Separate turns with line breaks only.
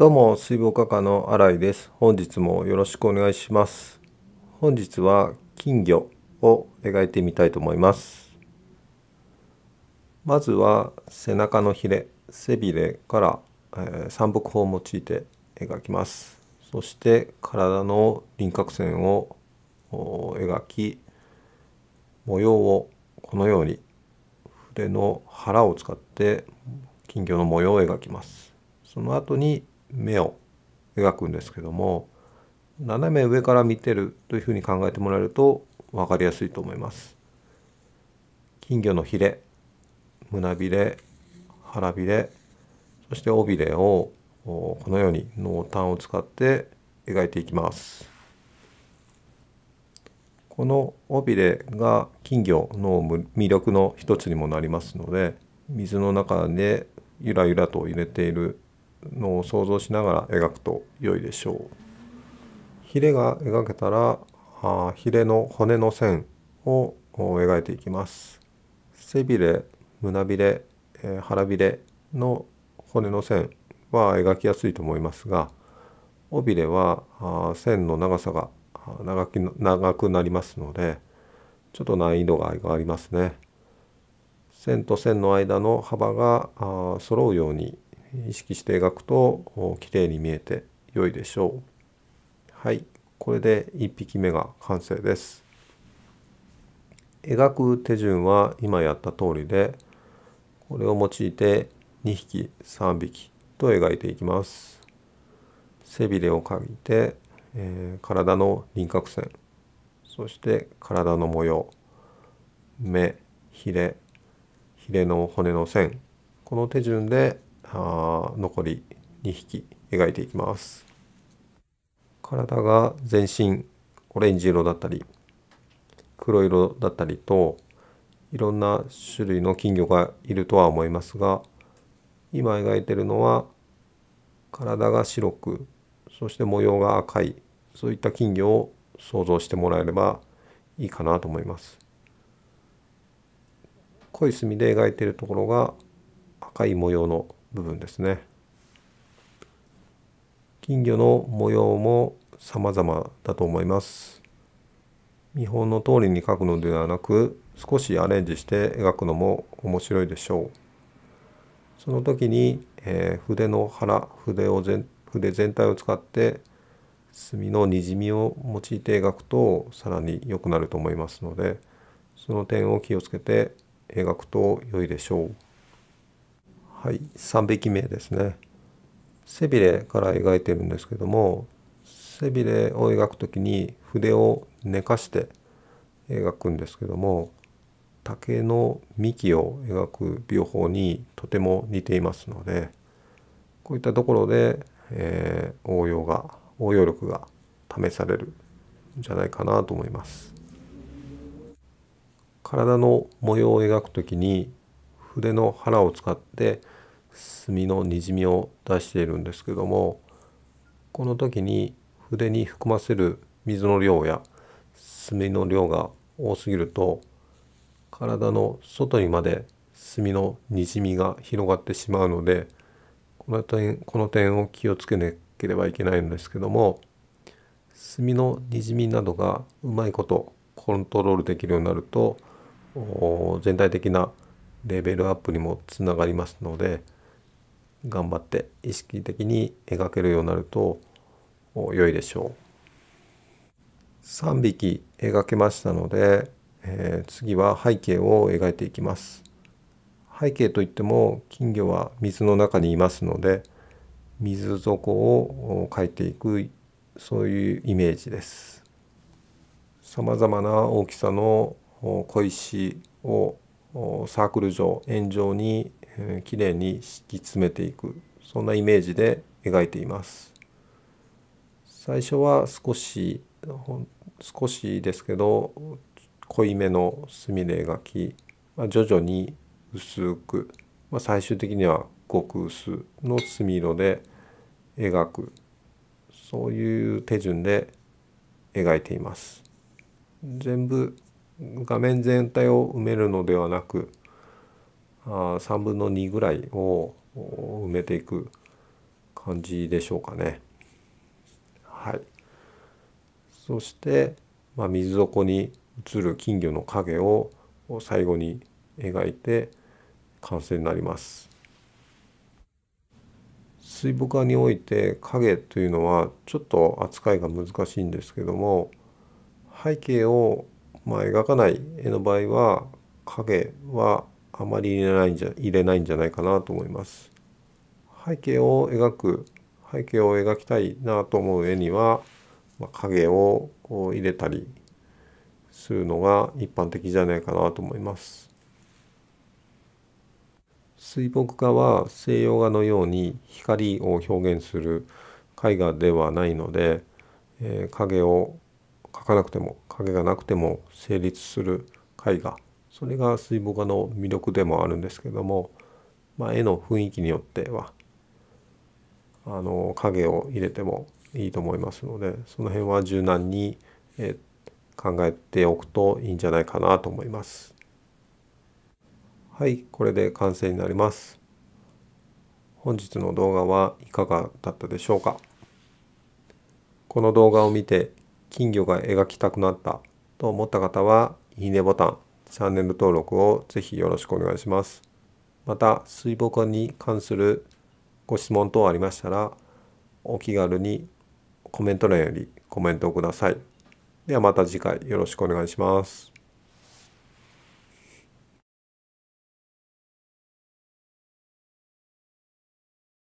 どうも水墨画家の新井です本日もよろしくお願いします本日は金魚を描いてみたいと思いますまずは背中のヒレ背びれから、えー、三北法を用いて描きますそして体の輪郭線を描き模様をこのように筆の腹を使って金魚の模様を描きますその後に目を描くんですけども斜め上から見てるというふうに考えてもらえると分かりやすいと思います。金魚のヒレ胸びれ腹びれそして尾びれをこのように濃淡を使って描いていきます。この尾びれが金魚の魅力の一つにもなりますので水の中でゆらゆらと揺れているのを想像しながら描くと良いでしょうヒレが描けたらあヒレの骨の線を描いていきます背びれ胸びれ、えー、腹びれの骨の線は描きやすいと思いますが尾びれは線の長さが長き長くなりますのでちょっと難易度がありますね線と線の間の幅が揃うように意識して描くと綺麗に見えて良いでしょう。はい、これで1匹目が完成です。描く手順は今やった通りでこれを用いて2匹3匹と描いていきます。背びれを描いて、えー、体の輪郭線そして体の模様目ひれひれの骨の線この手順であ残り2匹描いていきます体が全身オレンジ色だったり黒色だったりといろんな種類の金魚がいるとは思いますが今描いてるのは体が白くそして模様が赤いそういった金魚を想像してもらえればいいかなと思います濃い墨で描いてるところが赤い模様の部分ですね金魚の模様も様々だと思います見本の通りに描くのではなく少しアレンジして描くのも面白いでしょうその時に、えー、筆の腹筆を全筆全体を使って墨のにじみを用いて描くとさらに良くなると思いますのでその点を気をつけて描くと良いでしょう。はい3匹目ですね背びれから描いてるんですけども背びれを描くときに筆を寝かして描くんですけども竹の幹を描く描法にとても似ていますのでこういったところで、えー、応用が応用力が試されるんじゃないかなと思います。体の模様を描くときに筆の腹を使って墨のにじみを出しているんですけどもこの時に筆に含ませる水の量や墨の量が多すぎると体の外にまで墨のにじみが広がってしまうのでこの点この点を気をつけなければいけないんですけども墨のにじみなどがうまいことコントロールできるようになると全体的なレベルアップにもつながりますので頑張って意識的に描けるようになると良いでしょう3匹描けましたので、えー、次は背景を描いていきます背景といっても金魚は水の中にいますので水底を描いていくそういうイメージですさまざまな大きさの小石をサークル状円状に、えー、きれいに敷き詰めていくそんなイメージで描いています最初は少し少しですけど濃いめの墨で描き、ま徐々に薄く、まあ、最終的には極薄の墨色で描くそういう手順で描いています全部画面全体を埋めるのではなくあ3分の2ぐらいを埋めていく感じでしょうかね。はい、そして、まあ、水底に映る金魚の影を最後に描いて完成になります。水墨画において影というのはちょっと扱いが難しいんですけども背景をまあ、描かない絵の場合は影はあまり入れないんじゃ入れないんじゃないかなと思います。背景を描く背景を描きたいなと思う絵には、まあ、影を入れたりするのが一般的じゃないかなと思います。水墨画は西洋画のように光を表現する絵画ではないので、えー、影を書かなくても影がなくても成立する絵画それが水墨画の魅力でもあるんですけども、まあ、絵の雰囲気によってはあの影を入れてもいいと思いますのでその辺は柔軟に、え考えておくといいんじゃないかなと思います。はいこれで完成になります。本日の動画はいかがだったでしょうかこの動画を見て金魚が描きたくなったと思った方は、いいねボタン、チャンネル登録をぜひよろしくお願いします。また、水墨画に関するご質問等ありましたら、お気軽にコメント欄よりコメントをください。ではまた次回よろしくお願いします。